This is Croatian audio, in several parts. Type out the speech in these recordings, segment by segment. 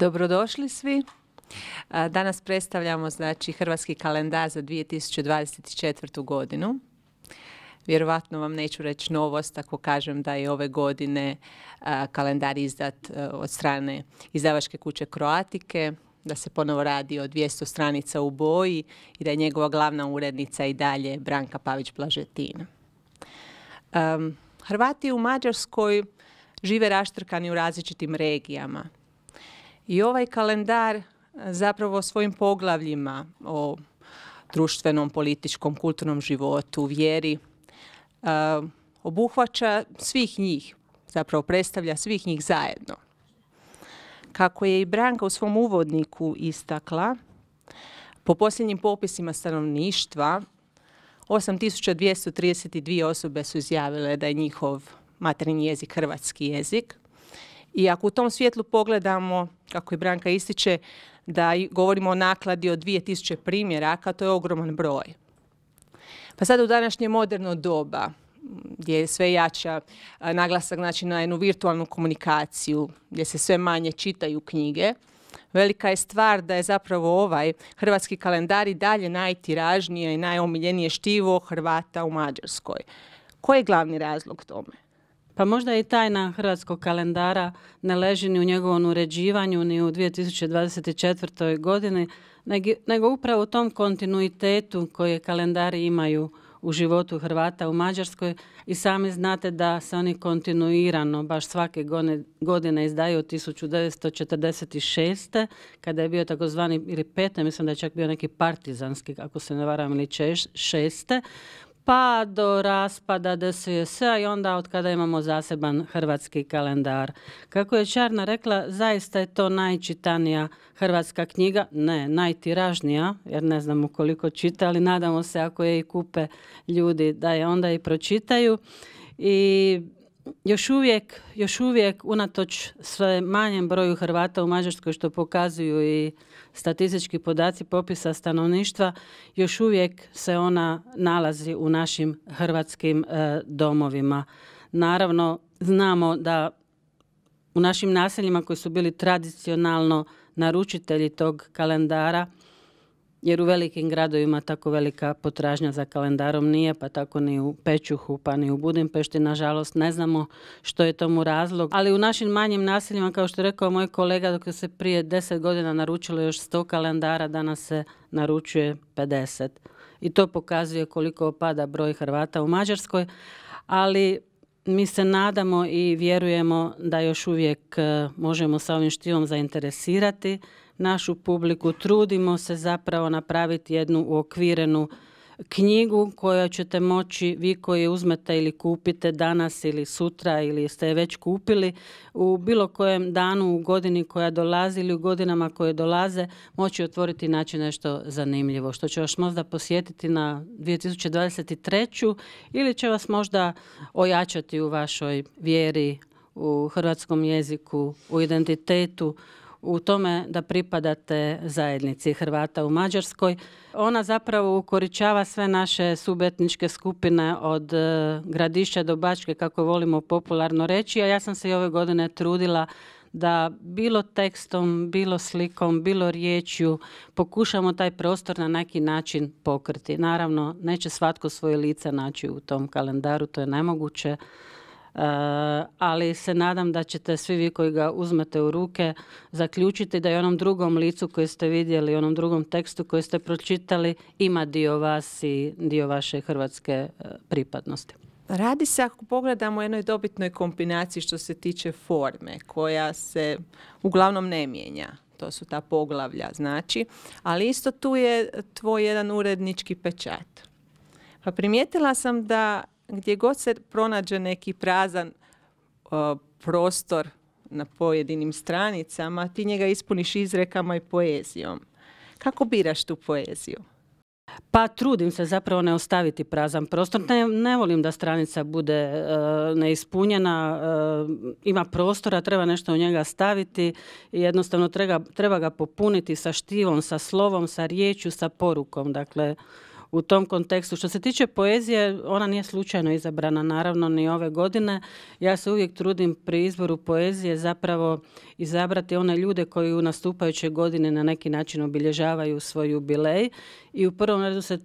Dobrodošli svi. Danas predstavljamo znači, hrvatski kalendar za 2024. godinu. Vjerovatno vam neću reći novost ako kažem da je ove godine kalendar izdat e, od strane izdavačke kuće Kroatike, da se ponovo radi o 200 stranica u boji i da je njegova glavna urednica i dalje Branka Pavić-Blažetina. Ehm, Hrvati u Mađarskoj žive raštrkani u različitim regijama – i ovaj kalendar e, zapravo svojim poglavljima o društvenom, političkom, kulturnom životu, vjeri, e, obuhvaća svih njih, zapravo predstavlja svih njih zajedno. Kako je i Branka u svom uvodniku istakla, po posljednjim popisima stanovništva 8232 osobe su izjavile da je njihov materni jezik hrvatski jezik, i ako u tom svijetlu pogledamo, kako je Branka ističe, da govorimo o nakladi od 2000 primjeraka, to je ogroman broj. Pa sad u današnje moderno doba, gdje je sve jača naglasak znači, na jednu virtualnu komunikaciju, gdje se sve manje čitaju knjige, velika je stvar da je zapravo ovaj hrvatski kalendar i dalje najtiražnije i najomiljenije štivo Hrvata u Mađarskoj. Koji je glavni razlog tome? Pa možda i tajna hrvatskog kalendara ne leži ni u njegovom uređivanju ni u 2024. godini, nego upravo u tom kontinuitetu koje kalendari imaju u životu Hrvata u Mađarskoj i sami znate da se oni kontinuirano baš svake godine izdaju od 1946. kada je bio takozvani ili pete, mislim da je čak bio neki partizanski, ako se ne varam, ili šeste, pa do raspada DSS-a i onda od kada imamo zaseban hrvatski kalendar. Kako je Čarna rekla, zaista je to najčitanija hrvatska knjiga, ne, najtiražnija, jer ne znamo koliko čita, ali nadamo se ako je i kupe ljudi da je onda i pročitaju. I još uvijek, još uvijek unatoč sve manjem broju Hrvata u Mađarskoj što pokazuju i statistički podaci popisa stanovništva, još uvijek se ona nalazi u našim hrvatskim e, domovima. Naravno, znamo da u našim naseljima koji su bili tradicionalno naručitelji tog kalendara, jer u velikim gradovima tako velika potražnja za kalendarom nije, pa tako ni u Pečuhu pa ni u Budimpešti. Nažalost, ne znamo što je tomu razlog. Ali u našim manjim naseljima, kao što je rekao moj kolega, dok se prije deset godina naručilo još 100 kalendara, danas se naručuje 50. I to pokazuje koliko opada broj Hrvata u Mađarskoj. Ali mi se nadamo i vjerujemo da još uvijek e, možemo sa ovim štivom zainteresirati našu publiku. Trudimo se zapravo napraviti jednu uokvirenu knjigu koja ćete moći, vi koji uzmete ili kupite danas ili sutra ili ste je već kupili, u bilo kojem danu, u godini koja dolazi ili u godinama koje dolaze, moći otvoriti i naći nešto zanimljivo, što će vas možda posjetiti na 2023. ili će vas možda ojačati u vašoj vjeri, u hrvatskom jeziku, u identitetu, u tome da pripadate zajednici Hrvata u Mađarskoj. Ona zapravo ukoričava sve naše subetničke skupine od e, Gradišća do Bačke, kako volimo popularno reći, a ja sam se i ove godine trudila da bilo tekstom, bilo slikom, bilo riječju pokušamo taj prostor na neki način pokriti. Naravno, neće svatko svoje lice naći u tom kalendaru, to je nemoguće, Eh, ali se nadam da ćete svi vi koji ga uzmete u ruke zaključiti da je onom drugom licu koji ste vidjeli, onom drugom tekstu koji ste pročitali, ima dio vas i dio vaše hrvatske eh, pripadnosti. Radi se, ako pogledamo, o jednoj dobitnoj kombinaciji što se tiče forme, koja se uglavnom ne mijenja. To su ta poglavlja, znači. Ali isto tu je tvoj jedan urednički pečat. Pa primijetila sam da gdje god se pronađe neki prazan uh, prostor na pojedinim stranicama, ti njega ispuniš izrekama i poezijom. Kako biraš tu poeziju? Pa trudim se zapravo ne ostaviti prazan prostor. Ne, volim da stranica bude uh, neispunjena, uh, ima prostora, treba nešto u njega staviti i jednostavno treba, treba ga popuniti sa štivom, sa slovom, sa riječju, sa porukom. Dakle, u tom kontekstu. Što se tiče poezije, ona nije slučajno izabrana, naravno, ni ove godine. Ja se uvijek trudim pri izboru poezije zapravo izabrati one ljude koji u nastupajućoj godini na neki način obilježavaju svoj jubilej i u prvom redu se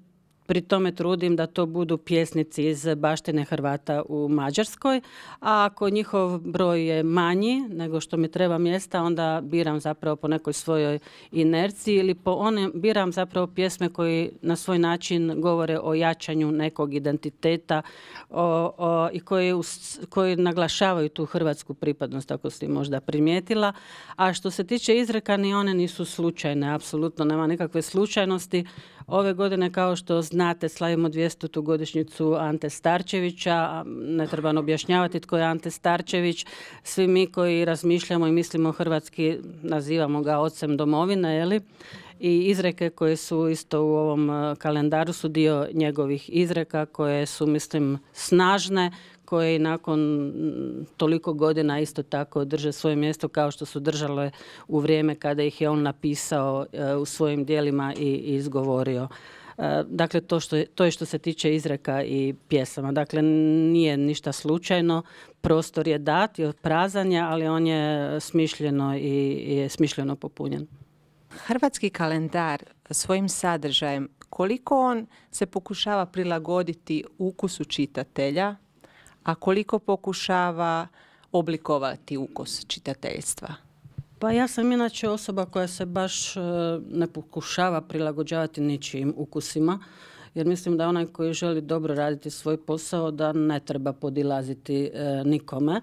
pri tome trudim da to budu pjesnici iz baštine Hrvata u Mađarskoj, a ako njihov broj je manji nego što mi treba mjesta, onda biram zapravo po nekoj svojoj inerciji ili po one, biram zapravo pjesme koji na svoj način govore o jačanju nekog identiteta o, i koji, koji naglašavaju tu hrvatsku pripadnost, ako si možda primijetila. A što se tiče izreka, ni one nisu slučajne, apsolutno nema nikakve slučajnosti. Ove godine, kao što znate, slavimo 200. godišnjicu Ante Starčevića. Ne trebam objašnjavati tko je Ante Starčević. Svi mi koji razmišljamo i mislimo hrvatski, nazivamo ga ocem domovine, je li? i izreke koje su isto u ovom e, kalendaru su dio njegovih izreka koje su mislim snažne koje i nakon mm, toliko godina isto tako drže svoje mjesto kao što su držale u vrijeme kada ih je on napisao e, u svojim dijelima i izgovorio. E, dakle, to, što, to je što se tiče izreka i pjesama. Dakle, nije ništa slučajno, prostor je dat i prazanja, ali on je smišljeno i, i je smišljeno popunjen. Hrvatski kalendar svojim sadržajem, koliko on se pokušava prilagoditi ukusu čitatelja, a koliko pokušava oblikovati ukus čitateljstva? Pa ja sam inače osoba koja se baš e, ne pokušava prilagođavati ničijim ukusima jer mislim da onaj koji želi dobro raditi svoj posao da ne treba podilaziti e, nikome.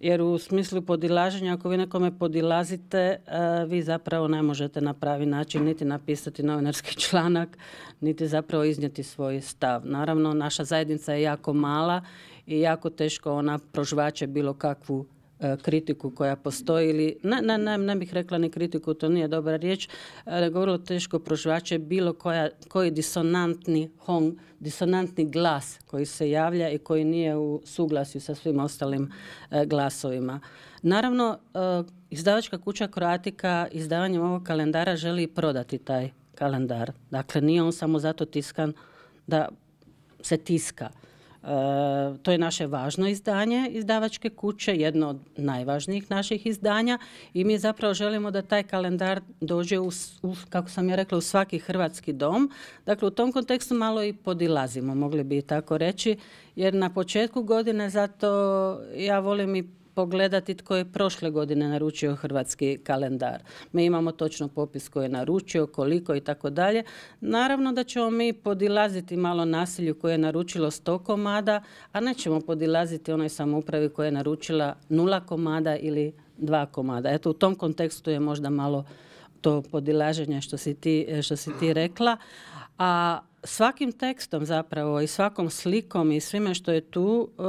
Jer u smislu podilaženja, ako vi nekome podilazite, e, vi zapravo ne možete na pravi način niti napisati novinarski članak, niti zapravo iznijeti svoj stav. Naravno, naša zajednica je jako mala i jako teško ona prožvaće bilo kakvu E, kritiku koja postoji ili ne, ne, bih rekla ni kritiku, to nije dobra riječ, nego vrlo teško prožvače bilo koja, koji disonantni hong, disonantni glas koji se javlja i koji nije u suglasju sa svim ostalim e, glasovima. Naravno, e, izdavačka kuća Kroatika izdavanjem ovog kalendara želi prodati taj kalendar. Dakle, nije on samo zato tiskan da se tiska E, to je naše važno izdanje izdavačke kuće, jedno od najvažnijih naših izdanja i mi zapravo želimo da taj kalendar dođe u, kako sam ja rekla, u svaki hrvatski dom. Dakle, u tom kontekstu malo i podilazimo, mogli bi tako reći, jer na početku godine zato ja volim i pogledati tko je prošle godine naručio hrvatski kalendar. Mi imamo točno popis koji je naručio, koliko i tako dalje. Naravno da ćemo mi podilaziti malo nasilju koje je naručilo 100 komada, a nećemo podilaziti onoj samoupravi koja je naručila nula komada ili dva komada. Eto, u tom kontekstu je možda malo to podilaženje što si ti, što si ti rekla. A svakim tekstom zapravo i svakom slikom i svime što je tu e,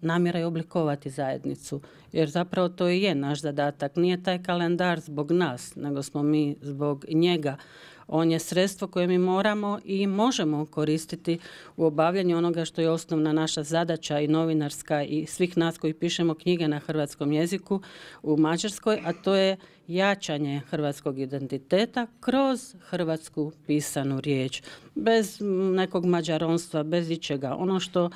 namjera je oblikovati zajednicu. Jer zapravo to i je naš zadatak. Nije taj kalendar zbog nas, nego smo mi zbog njega. On je sredstvo koje mi moramo i možemo koristiti u obavljanju onoga što je osnovna naša zadaća i novinarska i svih nas koji pišemo knjige na hrvatskom jeziku u Mađarskoj, a to je jačanje hrvatskog identiteta kroz hrvatsku pisanu riječ. Bez nekog mađaronstva, bez ičega. Ono što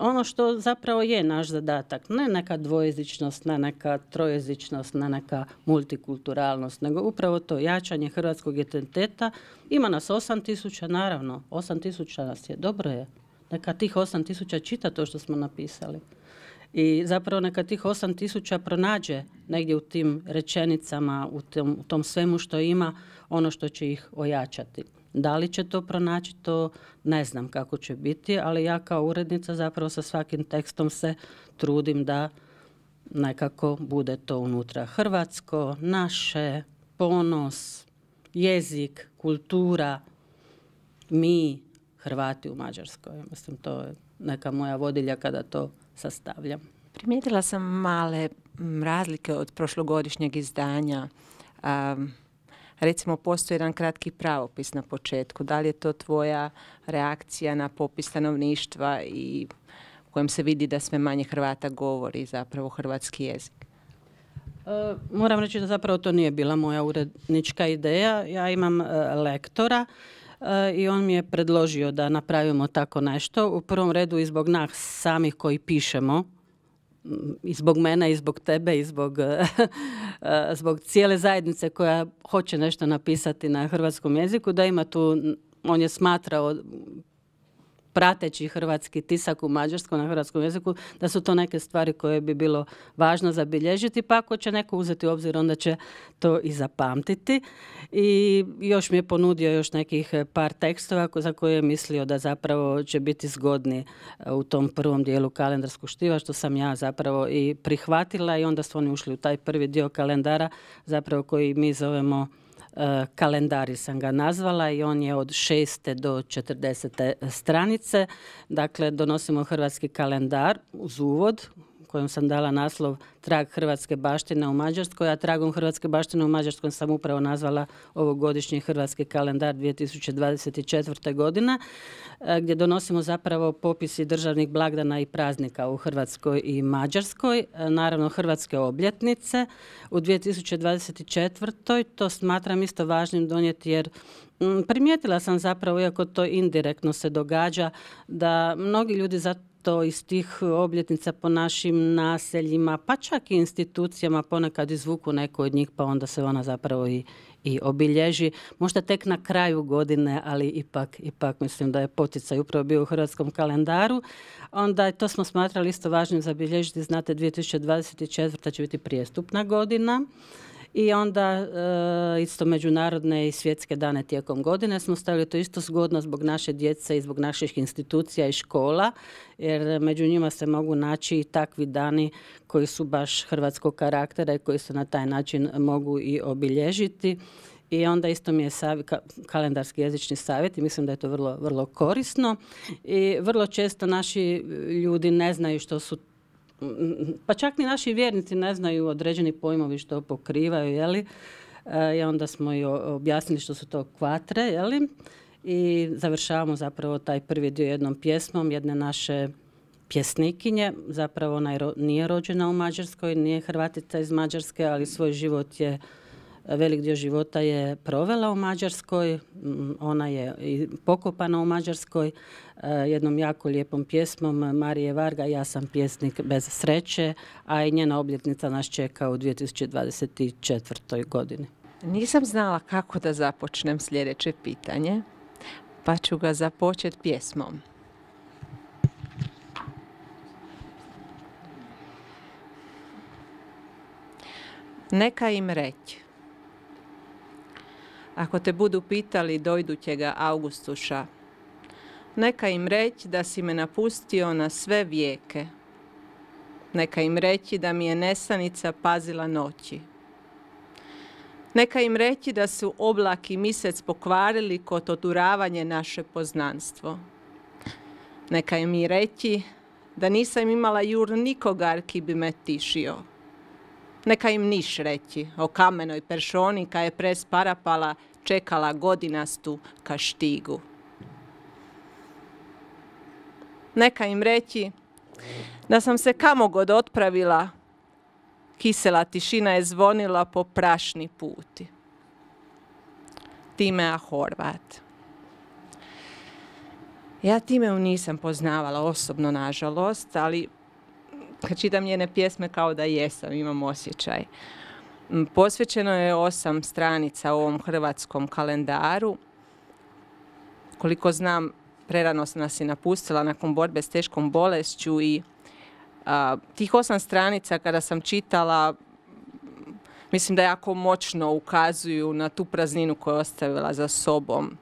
ono što zapravo je naš zadatak, ne neka dvojezičnost, ne neka trojezičnost, ne neka multikulturalnost, nego upravo to jačanje hrvatskog identiteta. Ima nas 8000, naravno, 8000 nas je, dobro je. Neka tih 8000 čita to što smo napisali. I zapravo neka tih 8000 pronađe negdje u tim rečenicama, u tom, u tom svemu što ima, ono što će ih ojačati. Da li će to pronaći, to ne znam kako će biti, ali ja kao urednica zapravo sa svakim tekstom se trudim da nekako bude to unutra. Hrvatsko, naše, ponos, jezik, kultura, mi, Hrvati u Mađarskoj. Mislim, to je neka moja vodilja kada to sastavljam. Primijetila sam male razlike od prošlogodišnjeg izdanja recimo postoji jedan kratki pravopis na početku. Da li je to tvoja reakcija na popis stanovništva i u kojem se vidi da sve manje Hrvata govori zapravo hrvatski jezik? E, moram reći da zapravo to nije bila moja urednička ideja. Ja imam e, lektora e, i on mi je predložio da napravimo tako nešto. U prvom redu i zbog nas samih koji pišemo, i zbog mene i zbog tebe i zbog, eh, eh, zbog cijele zajednice koja hoće nešto napisati na hrvatskom jeziku, da ima tu, on je smatrao prateći hrvatski tisak u mađarskom na hrvatskom jeziku, da su to neke stvari koje bi bilo važno zabilježiti, pa ako će neko uzeti u obzir, onda će to i zapamtiti. I još mi je ponudio još nekih eh, par tekstova za koje je mislio da zapravo će biti zgodni eh, u tom prvom dijelu kalendarskog štiva, što sam ja zapravo i prihvatila i onda su oni ušli u taj prvi dio kalendara, zapravo koji mi zovemo E, kalendari sam ga nazvala i on je od 6. do 40. stranice. Dakle, donosimo hrvatski kalendar uz uvod kojom sam dala naslov Trag Hrvatske baštine u Mađarskoj, a Tragom Hrvatske baštine u Mađarskoj sam upravo nazvala ovogodišnji Hrvatski kalendar 2024. godina, e, gdje donosimo zapravo popisi državnih blagdana i praznika u Hrvatskoj i Mađarskoj, e, naravno Hrvatske obljetnice. U 2024. to smatram isto važnim donijeti jer primijetila sam zapravo, iako to indirektno se događa, da mnogi ljudi za to iz tih obljetnica po našim naseljima, pa čak i institucijama ponekad izvuku neku od njih, pa onda se ona zapravo i, i obilježi. Možda tek na kraju godine, ali ipak, ipak mislim da je poticaj upravo bio u hrvatskom kalendaru. Onda to smo smatrali isto važnim zabilježiti. Znate, 2024. će biti prijestupna godina i onda eh, isto međunarodne i svjetske dane tijekom godine smo stavili to isto zgodno zbog naše djece i zbog naših institucija i škola jer među njima se mogu naći i takvi dani koji su baš hrvatskog karaktera i koji se na taj način mogu i obilježiti. I onda isto mi je kalendarski jezični savjet i mislim da je to vrlo, vrlo korisno. I vrlo često naši ljudi ne znaju što su pa čak ni naši vjernici ne znaju određeni pojmovi što pokrivaju, jeli? li e, I onda smo i objasnili što su to kvatre, jeli? I završavamo zapravo taj prvi dio jednom pjesmom jedne naše pjesnikinje. Zapravo ona nije rođena u Mađarskoj, nije Hrvatica iz Mađarske, ali svoj život je velik dio života je provela u Mađarskoj, ona je pokopana u Mađarskoj e, jednom jako lijepom pjesmom Marije Varga Ja sam pjesnik bez sreće, a i njena obljetnica nas čeka u 2024. godini. Nisam znala kako da započnem sljedeće pitanje, pa ću ga započeti pjesmom. Neka im reći. Ako te budu pitali, dojdućega Augustuša. Neka im reći da si me napustio na sve vijeke. Neka im reći da mi je nesanica pazila noći. Neka im reći da su oblak i misec pokvarili kod oduravanje naše poznanstvo. Neka im reći da nisam imala jur nikogarki ki bi me tišio. Neka im niš reći o kamenoj peršoni ka je pres parapala čekala godinastu kaštigu. Neka im reći da sam se kamogod otpravila, kisela tišina je zvonila po prašni puti. Timea Horvat. Ja Timeu nisam poznavala osobno, nažalost, ali kad čitam njene pjesme kao da jesam, imam osjećaj. Mm, posvećeno je osam stranica u ovom hrvatskom kalendaru. Koliko znam, prerano nas je napustila nakon borbe s teškom bolešću i tih osam stranica kada sam čitala, mislim da jako moćno ukazuju na tu prazninu koju je ostavila za sobom.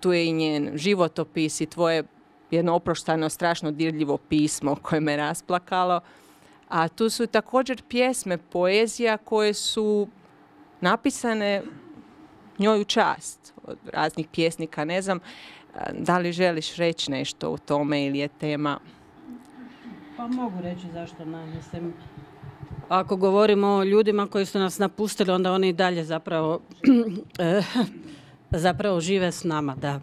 tu je i njen životopis i tvoje jedno oproštajno, strašno dirljivo pismo koje me rasplakalo. A tu su također pjesme, poezija koje su napisane njoj u čast od raznih pjesnika, ne znam. Da li želiš reći nešto u tome ili je tema? Pa mogu reći zašto mislim. Ako govorimo o ljudima koji su nas napustili, onda oni i dalje zapravo, eh, zapravo žive s nama, da.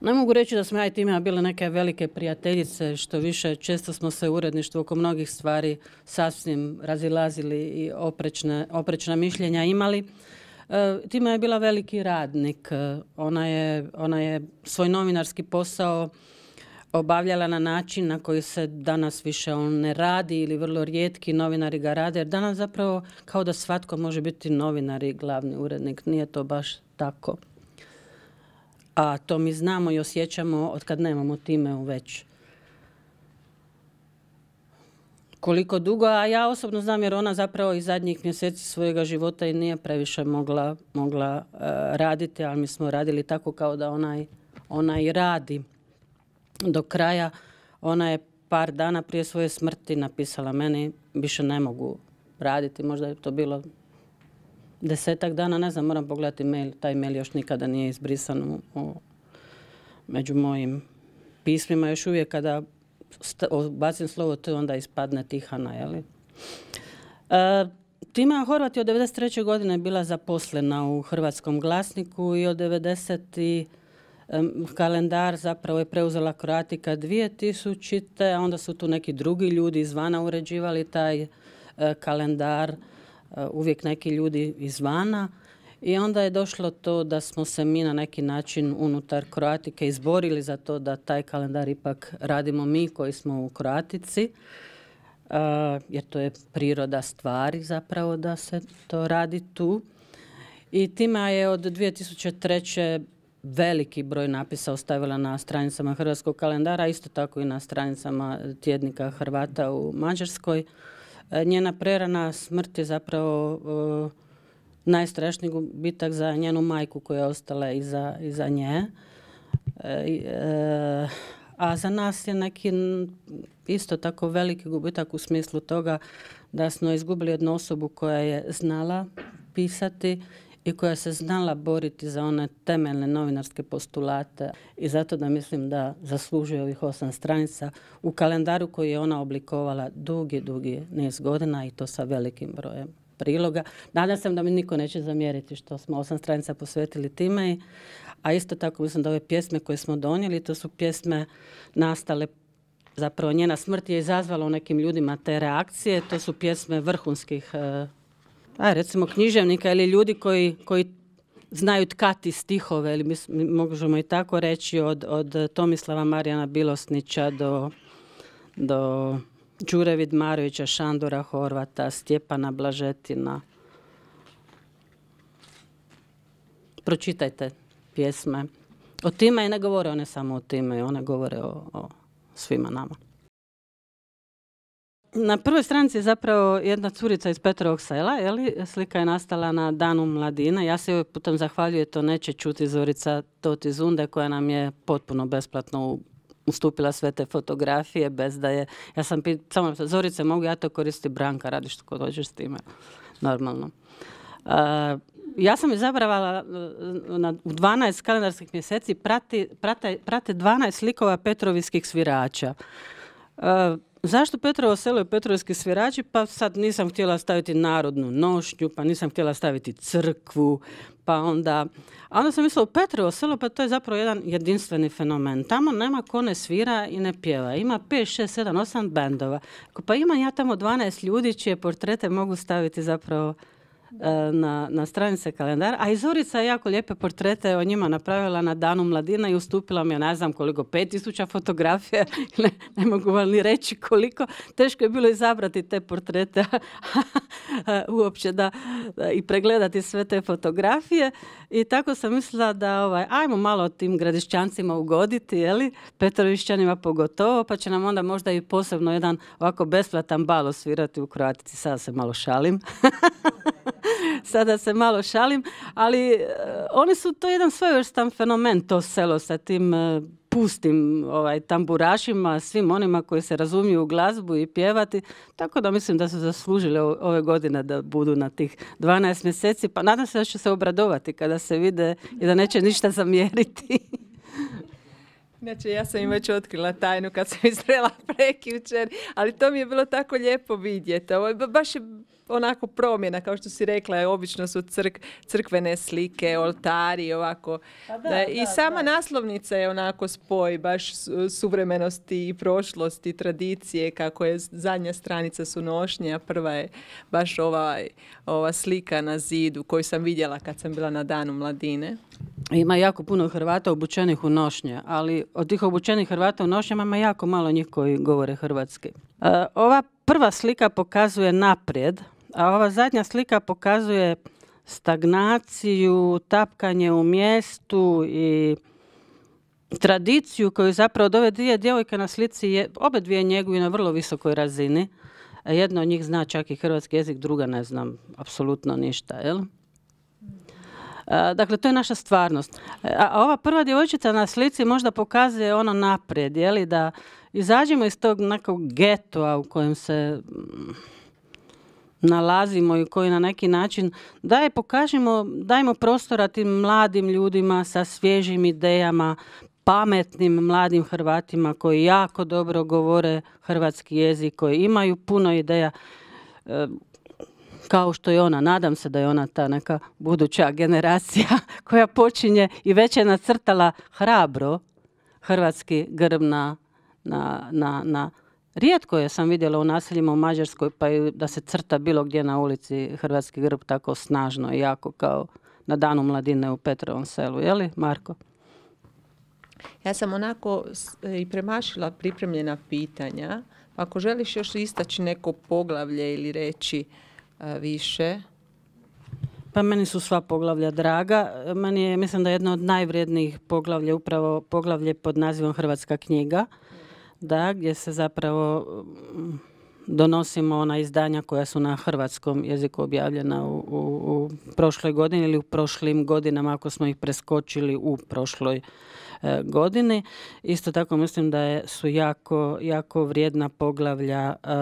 Ne mogu reći da smo ja i time bile neke velike prijateljice, što više često smo se u uredništvu oko mnogih stvari sasvim razilazili i oprečna mišljenja imali. E, Tima je bila veliki radnik. E, ona je, ona je svoj novinarski posao obavljala na način na koji se danas više on ne radi ili vrlo rijetki novinari ga rade. Jer danas zapravo kao da svatko može biti novinar i glavni urednik. Nije to baš tako a to mi znamo i osjećamo od kad nemamo time već koliko dugo, a ja osobno znam jer ona zapravo i zadnjih mjeseci svojega života i nije previše mogla, mogla e, raditi, ali mi smo radili tako kao da ona, ona i radi do kraja. Ona je par dana prije svoje smrti napisala meni, više ne mogu raditi, možda je to bilo desetak dana, ne znam, moram pogledati mail, taj mail još nikada nije izbrisan u, među mojim pismima, još uvijek kada bacim slovo T onda ispadne Tihana, li? E, Tima Horvat je od 93. godine bila zaposlena u Hrvatskom glasniku i od 90 kalendar zapravo je preuzela Kroatika 2000. A onda su tu neki drugi ljudi izvana uređivali taj e, kalendar. Eh, uvijek neki ljudi izvana i onda je došlo to da smo se mi na neki način unutar Kroatike izborili za to da taj kalendar ipak radimo mi koji smo u Kroatici. Eh, jer to je priroda stvari zapravo da se to radi tu. I tima je od 2003. veliki broj napisa ostavila na stranicama Hrvatskog kalendara, isto tako i na stranicama tjednika Hrvata u Mađarskoj. E, njena prerana smrt je zapravo e, najstrašniji gubitak za njenu majku koja je ostala iza, nje. E, a za nas je neki isto tako veliki gubitak u smislu toga da smo izgubili jednu osobu koja je znala pisati i koja se znala boriti za one temeljne novinarske postulate i zato da mislim da zaslužuje ovih osam stranica u kalendaru koji je ona oblikovala dugi, dugi niz godina i to sa velikim brojem priloga. Nadam se da mi niko neće zamjeriti što smo osam stranica posvetili time, a isto tako mislim da ove pjesme koje smo donijeli, to su pjesme nastale zapravo njena smrt je izazvala u nekim ljudima te reakcije. To su pjesme vrhunskih e, a recimo književnika ili ljudi koji, koji znaju tkati stihove, ili mi možemo i tako reći, od, od Tomislava Marijana Bilosnića do, do Đure Vidmarovića, Šandora Horvata, Stjepana Blažetina. Pročitajte pjesme. O time i ne govore one samo o time, one govore o, o svima nama. Na prvoj stranici je zapravo jedna curica iz Petrovog sela, je li? slika je nastala na Danu mladina. Ja se joj putem zahvaljujem, to neće čuti Zorica Toti Zunde koja nam je potpuno besplatno ustupila sve te fotografije bez da je... Ja sam samo Zorice, mogu ja to koristiti Branka, radi što dođeš s time, normalno. ja sam izabravala, e, u 12 kalendarskih mjeseci prati, prate, prate 12 slikova Petrovskih svirača. E, Zašto Petrovo selo i Petrovski svirači? Pa sad nisam htjela staviti narodnu nošnju, pa nisam htjela staviti crkvu, pa onda... A onda sam mislila, Petrovo selo, pa to je zapravo jedan jedinstveni fenomen. Tamo nema ko ne svira i ne pjeva. Ima 5, 6, 7, 8 bendova. Pa imam ja tamo 12 ljudi čije portrete mogu staviti zapravo E, na, na stranice kalendara. A Izorica je jako lijepe portrete o njima napravila na Danu mladina i ustupila mi je, ne znam koliko, 5000 fotografija, ne, ne mogu vam ni reći koliko. Teško je bilo izabrati te portrete uopće da, i pregledati sve te fotografije. I tako sam mislila da ovaj, ajmo malo tim gradišćancima ugoditi, jeli? Petrovišćanima pogotovo, pa će nam onda možda i posebno jedan ovako besplatan bal osvirati u Kroatici. Sada se malo šalim. sada se malo šalim, ali e, oni su to jedan svojevrstan fenomen, to selo sa tim e, pustim ovaj, tamburašima, svim onima koji se razumiju u glazbu i pjevati. Tako da mislim da su zaslužili ove godine da budu na tih 12 mjeseci. Pa nadam se da će se obradovati kada se vide i da neće ništa zamjeriti. Znači, ja sam im već otkrila tajnu kad sam izrela prekjučer, ali to mi je bilo tako lijepo vidjeti. Ovo, baš onako promjena, kao što si rekla, obično su crk, crkvene slike, mm. oltari, ovako. Pa da, I sama naslovnica je onako spoj baš suvremenosti i prošlosti, tradicije, kako je zadnja stranica su nošnje, a prva je baš ova, ova slika na zidu koju sam vidjela kad sam bila na danu mladine. Ima jako puno Hrvata obučenih u nošnje, ali od tih obučenih Hrvata u nošnjama ima jako malo njih koji govore hrvatski. E, ova prva slika pokazuje naprijed, a ova zadnja slika pokazuje stagnaciju, tapkanje u mjestu i tradiciju koju zapravo od ove dvije djevojke na slici, je, obe dvije njeguju na vrlo visokoj razini. Jedna od njih zna čak i hrvatski jezik, druga ne znam apsolutno ništa, jel? dakle, to je naša stvarnost. A, ova prva djevojčica na slici možda pokazuje ono naprijed, je da izađemo iz tog nekog getoa u kojem se nalazimo i koji na neki način daje, pokažemo, dajmo prostora tim mladim ljudima sa svježim idejama, pametnim mladim Hrvatima koji jako dobro govore hrvatski jezik, koji imaju puno ideja e, kao što je ona, nadam se da je ona ta neka buduća generacija koja počinje i već je nacrtala hrabro hrvatski grb na, na, na, na Rijetko je sam vidjela u naseljima u Mađarskoj pa i da se crta bilo gdje na ulici Hrvatski grb tako snažno i jako kao na danu mladine u Petrovom selu, je li Marko? Ja sam onako e, i premašila pripremljena pitanja. Ako želiš još istaći neko poglavlje ili reći e, više... Pa meni su sva poglavlja draga. Meni je, mislim da je jedno od najvrijednijih poglavlja upravo poglavlje pod nazivom Hrvatska knjiga da, gdje se zapravo mm, donosimo ona izdanja koja su na hrvatskom jeziku objavljena u, u, prošloj godini ili u prošlim godinama ako smo ih preskočili u prošloj e, godini. Isto tako mislim da je, su jako, jako vrijedna poglavlja e,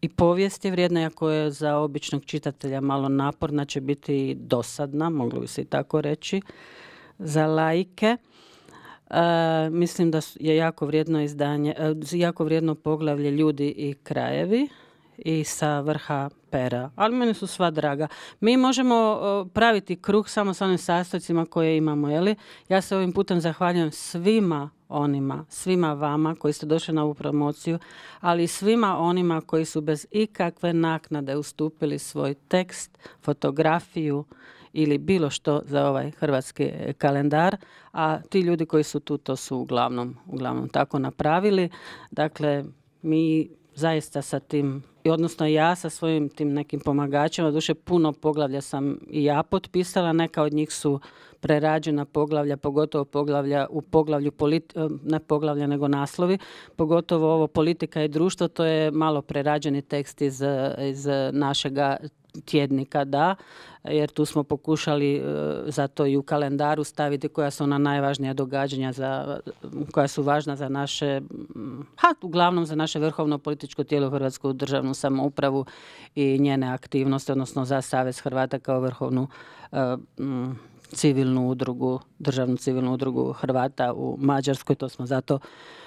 i povijest je vrijedna, ako je za običnog čitatelja malo naporna, će biti dosadna, mogu bi se i tako reći, za lajke. E, mislim da je jako vrijedno izdanje, e, jako vrijedno poglavlje ljudi i krajevi i sa vrha pera. Ali meni su sva draga. Mi možemo e, praviti kruh samo sa onim sastojcima koje imamo, li Ja se ovim putem zahvaljujem svima onima, svima vama koji ste došli na ovu promociju, ali i svima onima koji su bez ikakve naknade ustupili svoj tekst, fotografiju, ili bilo što za ovaj hrvatski kalendar, a ti ljudi koji su tu to su uglavnom, uglavnom tako napravili. Dakle, mi zaista sa tim odnosno ja sa svojim tim nekim pomagačima, duše puno poglavlja sam i ja potpisala, neka od njih su prerađena poglavlja, pogotovo poglavlja u poglavlju, politi, e, ne poglavlja nego naslovi, pogotovo ovo politika i društvo, to je malo prerađeni tekst iz, iz našega tjednika, da, jer tu smo pokušali e, zato i u kalendaru staviti koja su ona najvažnija događanja za, koja su važna za naše, ha, uglavnom za naše vrhovno političko tijelo Hrvatsku državnu samoupravu i njene aktivnosti, odnosno za Savez Hrvata kao vrhovnu e, civilnu udrugu, državnu civilnu udrugu Hrvata u Mađarskoj, to smo zato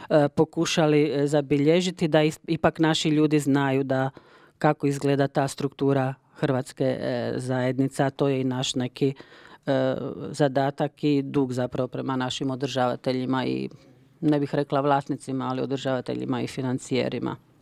e, pokušali zabilježiti da ipak naši ljudi znaju da kako izgleda ta struktura hrvatske e, zajednice, a to je i naš neki e, zadatak i dug zapravo prema našim održavateljima i ne bih rekla vlasnicima, ali održavateljima i financijerima.